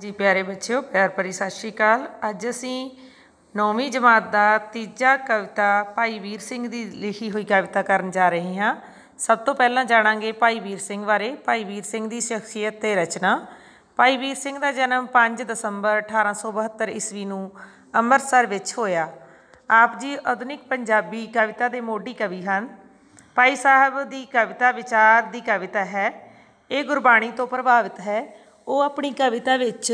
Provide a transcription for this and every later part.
ਜੀ ਪਿਆਰੇ ਬੱਚਿਓ ਪਿਆਰ ਭਰੀ ਸਤਿ ਸ਼੍ਰੀ ਅਕਾਲ ਅੱਜ ਅਸੀਂ ਨੌਵੀਂ ਜਮਾਤ ਦਾ ਤੀਜਾ ਕਵਿਤਾ ਭਾਈ ਵੀਰ ਸਿੰਘ ਦੀ ਲਿਖੀ ਹੋਈ ਕਵਿਤਾ ਕਰਨ ਜਾ ਰਹੇ ਹਾਂ ਸਭ ਤੋਂ ਪਹਿਲਾਂ ਜਾਣਾਂਗੇ ਭਾਈ ਵੀਰ ਸਿੰਘ ਬਾਰੇ ਭਾਈ ਵੀਰ ਸਿੰਘ ਦੀ ਸ਼ਖਸੀਅਤ ਤੇ ਰਚਨਾ ਭਾਈ ਵੀਰ ਸਿੰਘ ਦਾ ਜਨਮ 5 ਦਸੰਬਰ 1872 ਈਸਵੀ ਨੂੰ ਅੰਮ੍ਰਿਤਸਰ ਵਿੱਚ ਹੋਇਆ ਆਪ ਜੀ ਆਧੁਨਿਕ ਪੰਜਾਬੀ ਕਵਿਤਾ ਦੇ ਮੋਢੀ ਕਵੀ ਹਨ ਭਾਈ ਸਾਹਿਬ ਦੀ ਕਵਿਤਾ ਵਿਚਾਰ ਦੀ ਕਵਿਤਾ ਹੈ ਇਹ ਗੁਰਬਾਣੀ ਤੋਂ ਪ੍ਰਭਾਵਿਤ ਹੈ ਉਹ ਆਪਣੀ ਕਵਿਤਾ ਵਿੱਚ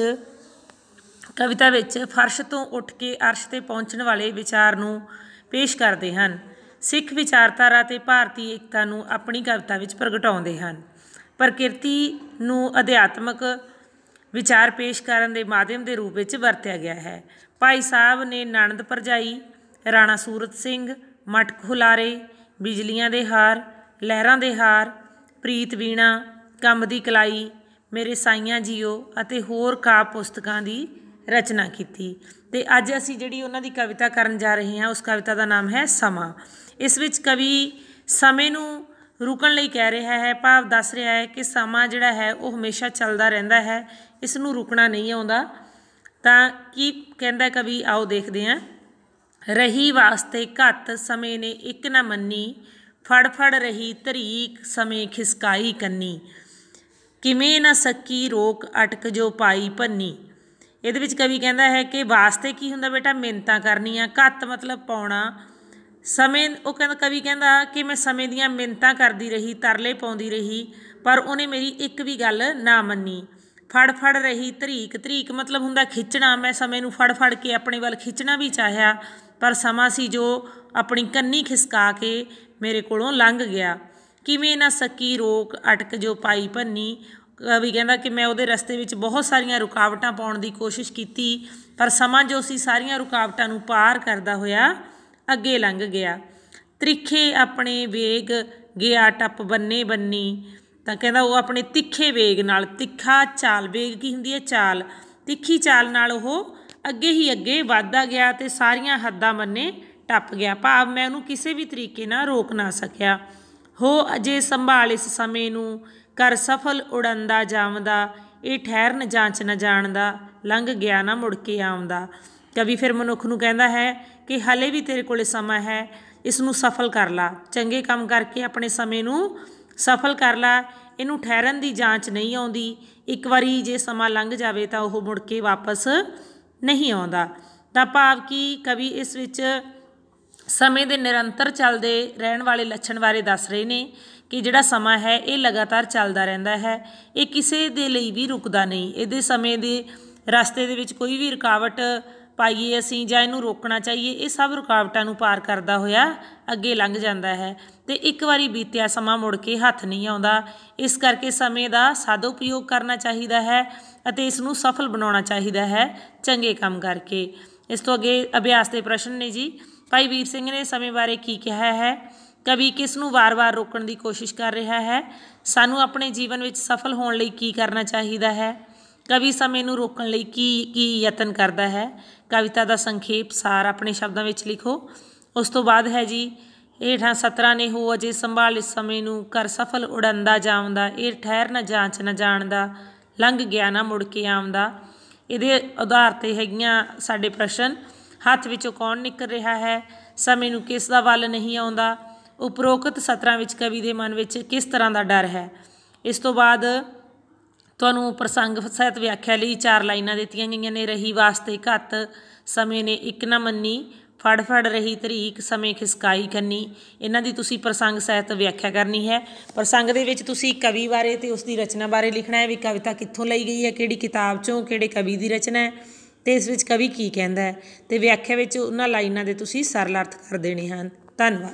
ਕਵਿਤਾ ਵਿੱਚ ਫਰਸ਼ ਤੋਂ ਉੱਠ ਕੇ ਅਰਸ਼ ਤੇ ਪਹੁੰਚਣ ਵਾਲੇ ਵਿਚਾਰ ਨੂੰ ਪੇਸ਼ ਕਰਦੇ ਹਨ ਸਿੱਖ ਵਿਚਾਰਧਾਰਾ ਤੇ ਭਾਰਤੀ ਏਕਤਾ ਨੂੰ ਆਪਣੀ ਕਵਿਤਾ ਵਿੱਚ ਪ੍ਰਗਟਾਉਂਦੇ ਹਨ ਪ੍ਰਕਿਰਤੀ ਨੂੰ ਅਧਿਆਤਮਕ ਵਿਚਾਰ ਪੇਸ਼ ਕਰਨ ਦੇ ਮਾਧਿਅਮ ਦੇ ਰੂਪ ਵਿੱਚ ਵਰਤਿਆ ਗਿਆ ਹੈ ਭਾਈ ਸਾਹਿਬ ਨੇ ਨਣਦ ਪਰਜਾਈ ਰਾਣਾ ਸੂਰਤ ਸਿੰਘ ਮਟਕ ਹੁਲਾਰੇ ਬਿਜਲੀਆਂ ਦੇ ਹਾਰ ਲਹਿਰਾਂ ਦੇ ਹਾਰ ਪ੍ਰੀਤ ਵੀਣਾ ਕੰਮ ਦੀ ਕਲਾਈ ਮੇਰੇ ਸਾਈਆਂ ਜੀਓ ਅਤੇ ਹੋਰ ਕਾ ਪੁਸਤਕਾਂ ਦੀ ਰਚਨਾ ਕੀਤੀ ਤੇ ਅੱਜ ਅਸੀਂ ਜਿਹੜੀ ਉਹਨਾਂ ਦੀ ਕਵਿਤਾ ਕਰਨ ਜਾ ਰਹੇ ਹਾਂ ਉਸ ਕਵਿਤਾ ਦਾ ਨਾਮ ਹੈ ਸਮਾਂ ਇਸ ਵਿੱਚ ਕਵੀ ਸਮੇਂ ਨੂੰ ਰੁਕਣ ਲਈ ਕਹਿ ਰਿਹਾ ਹੈ ਭਾਵ ਦੱਸ ਰਿਹਾ ਹੈ ਕਿ ਸਮਾਂ ਜਿਹੜਾ ਹੈ ਉਹ ਹਮੇਸ਼ਾ ਚੱਲਦਾ ਰਹਿੰਦਾ ਹੈ ਇਸ ਨੂੰ ਰੁਕਣਾ ਨਹੀਂ ਆਉਂਦਾ ਤਾਂ ਕੀ ਕਹਿੰਦਾ ਕਵੀ ਆਓ ਦੇਖਦੇ ਹਾਂ ਰਹੀ ਵਾਸਤੇ ਘੱਤ ਸਮੇਂ ਨੇ ਇੱਕ ਨਾ ਮੰਨੀ ਫੜ ਫੜ ਰਹੀ ਤਰੀਕ ਸਮੇਂ ਖਿਸਕਾਈ ਕੰਨੀ ਕਿਵੇਂ ਨਾ ਸੱਕੀ ਰੋਕ ਅਟਕ ਜੋ ਪਾਈ ਭੰਨੀ ਇਹਦੇ ਵਿੱਚ ਕਵੀ ਕਹਿੰਦਾ ਹੈ ਕਿ ਵਾਸਤੇ ਕੀ ਹੁੰਦਾ ਬੇਟਾ ਮਿੰਤਾ ਕਰਨੀਆਂ ਘੱਤ ਮਤਲਬ ਪਾਉਣਾ ਸਮੇਂ ਉਹ ਕਹਿੰਦਾ ਕਵੀ ਕਹਿੰਦਾ ਕਿ ਮੈਂ ਸਮੇਂ ਦੀਆਂ ਮਿੰਤਾ ਕਰਦੀ ਰਹੀ ਤਰਲੇ ਪਾਉਂਦੀ ਰਹੀ ਪਰ ਉਹਨੇ ਮੇਰੀ ਇੱਕ ਵੀ ਗੱਲ ਨਾ ਮੰਨੀ ਫੜ ਫੜ ਰਹੀ ਤਰੀਕ ਤਰੀਕ ਮਤਲਬ ਹੁੰਦਾ ਖਿੱਚਣਾ ਮੈਂ ਸਮੇਂ ਨੂੰ ਫੜ ਫੜ ਕੇ ਆਪਣੇ ਵੱਲ ਖਿੱਚਣਾ ਵੀ ਚਾਹਿਆ ਪਰ ਸਮਾਂ ਸੀ ਜੋ ਆਪਣੀ ਕੰਨੀ ਖਿਸਕਾ ਕੇ ਮੇਰੇ ਕੋਲੋਂ ਲੰਘ ਗਿਆ ਕਿਵੇਂ ਨਾ ਸਕੀ ਰੋਕ ਅਟਕ ਜੋ ਪਾਈ ਭੰਨੀ ਵੀ ਕਹਿੰਦਾ ਕਿ ਮੈਂ ਉਹਦੇ ਰਸਤੇ ਵਿੱਚ ਬਹੁਤ ਸਾਰੀਆਂ ਰੁਕਾਵਟਾਂ ਪਾਉਣ ਦੀ ਕੋਸ਼ਿਸ਼ ਕੀਤੀ ਪਰ ਸਮਾਂ ਜੋ ਸੀ ਸਾਰੀਆਂ ਰੁਕਾਵਟਾਂ ਨੂੰ ਪਾਰ ਕਰਦਾ ਹੋਇਆ ਅੱਗੇ ਲੰਘ ਗਿਆ ਤ੍ਰਿਖੇ ਆਪਣੇ ਵੇਗ ਗਿਆ ਟੱਪ ਬੰਨੇ ਬੰਨੀ ਤਾਂ ਕਹਿੰਦਾ ਉਹ ਆਪਣੇ ਤਿੱਖੇ ਵੇਗ ਨਾਲ ਤਿੱਖਾ ਚਾਲ ਵੇਗ ਕੀ ਹੁੰਦੀ ਹੈ ਚਾਲ ਤਿੱਖੀ ਚਾਲ ਨਾਲ ਉਹ ਅੱਗੇ ਹੀ ਅੱਗੇ ਵਧਦਾ ਗਿਆ ਤੇ ਸਾਰੀਆਂ ਹੱਦਾਂ ਮੰਨੇ ਟੱਪ ਗਿਆ ਭਾਵ ਮੈਂ ਉਹਨੂੰ ਕਿਸੇ ਵੀ ਤਰੀਕੇ ਨਾਲ ਰੋਕ ਨਾ ਸਕਿਆ ਹੋ ਅਜੇ ਸੰਭਾਲ ਇਸ ਸਮੇਂ ਨੂੰ ਕਰ ਸਫਲ ਉਡੰਦਾ ਜਾਵਦਾ ਇਹ ਠਹਿਰਨ ਜਾਂਚ ਨਾ ਜਾਣਦਾ ਲੰਘ ਗਿਆ ਨਾ ਮੁੜ ਕੇ ਆਉਂਦਾ ਕਵੀ ਫਿਰ ਮਨੁੱਖ ਨੂੰ ਕਹਿੰਦਾ ਹੈ ਕਿ ਹਲੇ ਵੀ ਤੇਰੇ ਕੋਲੇ ਸਮਾਂ ਹੈ ਇਸ ਨੂੰ ਸਫਲ ਕਰ ਲਾ ਚੰਗੇ ਕੰਮ ਕਰਕੇ ਆਪਣੇ ਸਮੇਂ ਨੂੰ ਸਫਲ ਕਰ ਲਾ ਇਹਨੂੰ ਠਹਿਰਨ ਦੀ ਜਾਂਚ ਨਹੀਂ ਆਉਂਦੀ ਇੱਕ ਵਾਰੀ ਜੇ ਸਮਾਂ ਲੰਘ ਜਾਵੇ ਤਾਂ ਉਹ ਮੁੜ ਕੇ ਵਾਪਸ ਨਹੀਂ ਆਉਂਦਾ ਤਾਂ ਭਾਵ ਕੀ ਕਵੀ ਇਸ ਵਿੱਚ ਸਮੇਂ ਦੇ ਨਿਰੰਤਰ ਚੱਲਦੇ ਰਹਿਣ ਵਾਲੇ ਲੱਛਣ ਬਾਰੇ ਦੱਸ ਰਹੇ ਨੇ ਕਿ ਜਿਹੜਾ ਸਮਾਂ ਹੈ ਇਹ ਲਗਾਤਾਰ ਚੱਲਦਾ ਰਹਿੰਦਾ ਹੈ ਇਹ ਕਿਸੇ ਦੇ ਲਈ ਵੀ ਰੁਕਦਾ ਨਹੀਂ ਇਹਦੇ ਸਮੇਂ ਦੇ ਰਸਤੇ ਦੇ ਵਿੱਚ ਕੋਈ ਵੀ ਰੁਕਾਵਟ ਪਾਈਏ ਅਸੀਂ ਜਾਂ ਇਹਨੂੰ ਰੋਕਣਾ ਚਾਹੀਏ ਇਹ ਸਭ ਰੁਕਾਵਟਾਂ ਨੂੰ ਪਾਰ ਕਰਦਾ ਹੋਇਆ ਅੱਗੇ ਲੰਘ ਜਾਂਦਾ ਹੈ ਤੇ ਇੱਕ ਵਾਰੀ ਬੀਤਿਆ ਸਮਾਂ ਮੁੜ ਕੇ ਹੱਥ ਨਹੀਂ ਆਉਂਦਾ ਇਸ ਕਰਕੇ ਸਮੇਂ ਦਾ ਸਾਦੋ ਉਪਯੋਗ ਕਰਨਾ ਚਾਹੀਦਾ ਹੈ ਅਤੇ ਇਸ ਨੂੰ ਸਫਲ ਬਣਾਉਣਾ ਚਾਹੀਦਾ ਹੈ ਚੰਗੇ ਕੰਮ ਕਰਕੇ ਇਸ ਤੋਂ ਅੱਗੇ ਅਭਿਆਸ ਦੇ ਪ੍ਰਸ਼ਨ ਨੇ ਜੀ ਭਾਈ ਵੀਰ ਸਿੰਘ ਨੇ ਸਮੇਂ ਬਾਰੇ ਕੀ ਕਿਹਾ ਹੈ ਕਵੀ ਕਿਸ ਨੂੰ ਵਾਰ-ਵਾਰ ਰੋਕਣ ਦੀ ਕੋਸ਼ਿਸ਼ ਕਰ ਰਿਹਾ ਹੈ ਸਾਨੂੰ ਆਪਣੇ ਜੀਵਨ ਵਿੱਚ ਸਫਲ ਹੋਣ ਲਈ ਕੀ ਕਰਨਾ ਚਾਹੀਦਾ ਹੈ ਕਵੀ ਸਮੇਂ ਨੂੰ ਰੋਕਣ ਲਈ ਕੀ ਕੀ ਯਤਨ ਕਰਦਾ ਹੈ ਕਵਿਤਾ ਦਾ ਸੰਖੇਪ ਸਾਰ ਆਪਣੇ ਸ਼ਬਦਾਂ ਵਿੱਚ ਲਿਖੋ ਉਸ ਤੋਂ ਬਾਅਦ ਹੈ ਜੀ ਹੇਠਾਂ 17 ਨੇ ਹੋ ਅਜੇ ਸੰਭਾਲ ਇਸ ਸਮੇਂ ਨੂੰ ਕਰ ਸਫਲ ਉਡੰਦਾ ਜਾਉਂਦਾ ਇਹ ਠਹਿਰ ਨਾ ਜਾਂਚ ਨਾ ਜਾਣਦਾ ਲੰਘ ਗਿਆ ਨਾ ਮੁੜ ਕੇ ਆਉਂਦਾ ਇਹਦੇ ਆਧਾਰ ਤੇ ਹੈਗੀਆਂ ਸਾਡੇ ਪ੍ਰਸ਼ਨ ਹੱਥ ਵਿੱਚੋਂ ਕੌਣ ਨਿਕਲ ਰਿਹਾ ਹੈ ਸਮੇਂ ਨੂੰ ਕਿਸ ਦਾ ਵੱਲ ਨਹੀਂ ਆਉਂਦਾ ਉਪਰੋਕਤ ਸਤਰਾਂ ਵਿੱਚ ਕਵੀ ਦੇ ਮਨ ਵਿੱਚ ਕਿਸ ਤਰ੍ਹਾਂ ਦਾ ਡਰ ਹੈ ਇਸ ਤੋਂ ਬਾਅਦ ਤੁਹਾਨੂੰ ਪ੍ਰਸੰਗ ਸਹਿਤ ਵਿਆਖਿਆ ਲਈ ਚਾਰ ਲਾਈਨਾਂ ਦਿੱਤੀਆਂ ਗਈਆਂ ਨੇ ਰਹੀ ਵਾਸਤੇ ਘੱਤ ਸਮੇਂ ਨੇ ਇੱਕ ਨਾ ਮੰਨੀ ਫੜ ਫੜ ਰਹੀ ਤਰੀਕ ਸਮੇਂ ਖਿਸਕਾਈ ਕੰਨੀ ਇਹਨਾਂ ਦੀ ਤੁਸੀਂ ਪ੍ਰਸੰਗ ਸਹਿਤ ਵਿਆਖਿਆ ਕਰਨੀ ਹੈ ਪ੍ਰਸੰਗ ਦੇ ਵਿੱਚ ਤੁਸੀਂ ਕਵੀ ਬਾਰੇ ਤੇ ਉਸ ਦੀ ਰਚਨਾ ਬਾਰੇ ਲਿਖਣਾ ਹੈ ਵੀ ਕਵਿਤਾ ਕਿੱਥੋਂ ਲਈ ਗਈ ਹੈ ਕਿਹੜੀ ਕਿਤਾਬ ਚੋਂ ਕਿਹੜੇ ਕਵੀ ਦੀ ਰਚਨਾ ਹੈ ਤੇ ਇਸ ਵਿੱਚ ਕਵੀ ਕੀ ਕਹਿੰਦਾ ਹੈ ਤੇ ਵਿਆਖਿਆ ਵਿੱਚ ਉਹਨਾਂ ਲਾਈਨਾਂ ਦੇ ਤੁਸੀਂ ਸਰਲ ਅਰਥ ਕਰ ਦੇਣੇ ਹਨ ਧੰਨਵਾਦ